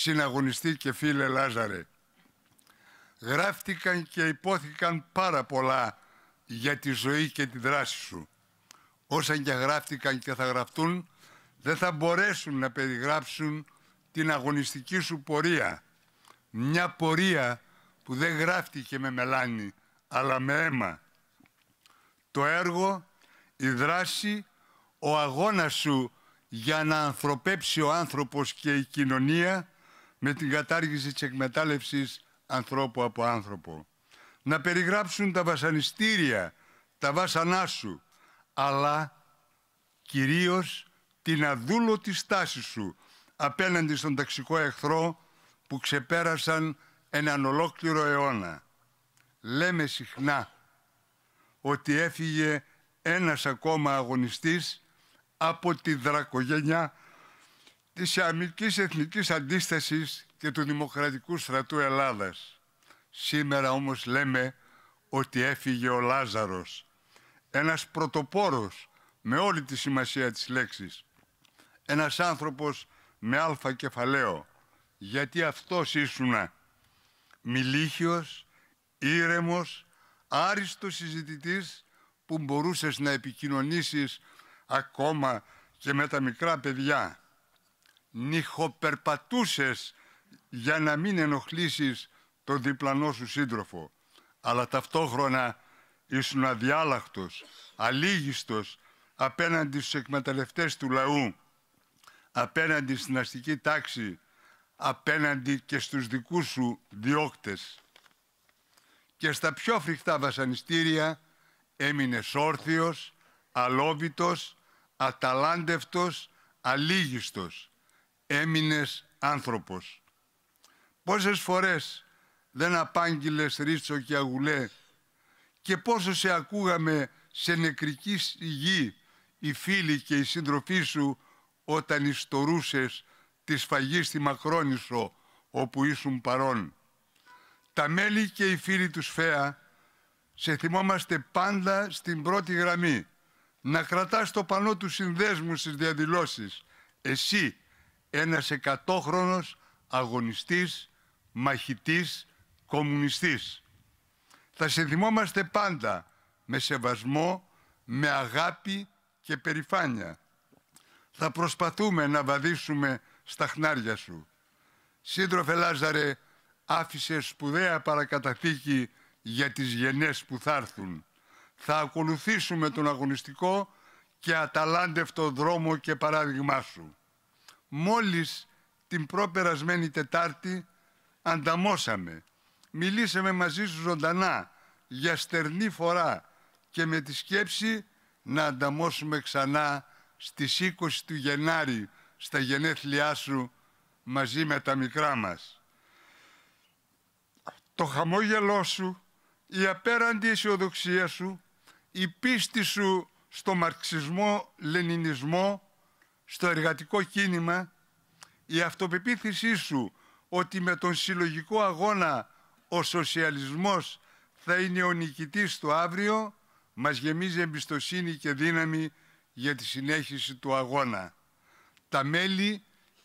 συναγωνιστή και φίλε Λάζαρε. Γράφτηκαν και υπόθηκαν πάρα πολλά για τη ζωή και τη δράση σου. Όσα και γράφτηκαν και θα γραφτούν, δεν θα μπορέσουν να περιγράψουν την αγωνιστική σου πορεία. Μια πορεία που δεν γράφτηκε με μελάνι, αλλά με αίμα. Το έργο, η δράση, ο αγώνας σου για να ανθρωπέψει ο άνθρωπος και η κοινωνία με την κατάργηση της εκμετάλλευσης ανθρώπου από άνθρωπο. Να περιγράψουν τα βασανιστήρια, τα βάσανά σου, αλλά κυρίως την αδούλωτη στάση σου απέναντι στον ταξικό εχθρό που ξεπέρασαν έναν ολόκληρο αιώνα. Λέμε συχνά ότι έφυγε ένας ακόμα αγωνιστής από τη δρακογένεια της Ιαμικής Εθνικής Αντίστασης και του Δημοκρατικού Στρατού Ελλάδας. Σήμερα όμως λέμε ότι έφυγε ο Λάζαρος, ένας πρωτοπόρος με όλη τη σημασία της λέξης, ένας άνθρωπος με αλφα κεφαλαίο, γιατί αυτός ήσουνα μιλίχιος, ήρεμος, άριστος συζητητής που μπορούσες να επικοινωνήσεις ακόμα και με τα μικρά παιδιά νυχοπερπατούσες για να μην ενοχλήσεις το διπλανό σου σύντροφο. Αλλά ταυτόχρονα ήσουν αδιάλαχτος, αλήγιστος απέναντι στους εκμεταλλευτές του λαού, απέναντι στην αστική τάξη, απέναντι και στους δικούς σου διώκτες. Και στα πιο φρικτά βασανιστήρια έμεινε όρθιος, αλόβητος, αταλάντευτος, αλήγιστος έμεινες άνθρωπος. Πόσες φορές δεν απάγγειλες ρίτσο και αγουλέ και πόσο σε ακούγαμε σε νεκρική γη οι φίλοι και οι σύντροφοί σου όταν ιστορούσες τη σφαγή στη Μακρόνισσο όπου ήσουν παρών. Τα μέλη και οι φίλοι τους Σφαίρα, σε θυμόμαστε πάντα στην πρώτη γραμμή. Να κρατάς το πανό του συνδέσμου στις διαδηλώσεις. Εσύ ένας εκατόχρονος αγωνιστής, μαχητής, κομμουνιστής. Θα σε πάντα με σεβασμό, με αγάπη και περηφάνεια. Θα προσπαθούμε να βαδίσουμε στα χνάρια σου. Σύντροφε Λάζαρε, άφησε σπουδαία παρακαταθήκη για τις γενές που θα έρθουν. Θα ακολουθήσουμε τον αγωνιστικό και αταλάντευτο δρόμο και παράδειγμά σου μόλις την προπερασμένη Τετάρτη ανταμώσαμε. Μιλήσαμε μαζί σου ζωντανά για στερνή φορά και με τη σκέψη να ανταμώσουμε ξανά στις 20 του Γενάρη στα γενέθλιά σου μαζί με τα μικρά μας. Το χαμόγελό σου, η απέραντη αισιοδοξία σου, η πίστη σου στο μαρξισμό-λενινισμό στο εργατικό κίνημα, η αυτοπεποίθησή σου ότι με τον συλλογικό αγώνα ο σοσιαλισμός θα είναι ο νικητής του αύριο, μας γεμίζει εμπιστοσύνη και δύναμη για τη συνέχιση του αγώνα. Τα μέλη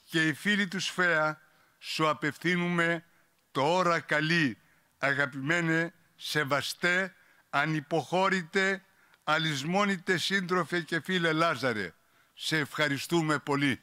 και οι φίλοι του ΣΦΕΑ σου απευθύνουμε το ώρα καλή, αγαπημένε, σεβαστέ, ανυποχώρητε, αλυσμόνητε σύντροφε και φίλε Λάζαρε. Σε ευχαριστούμε πολύ.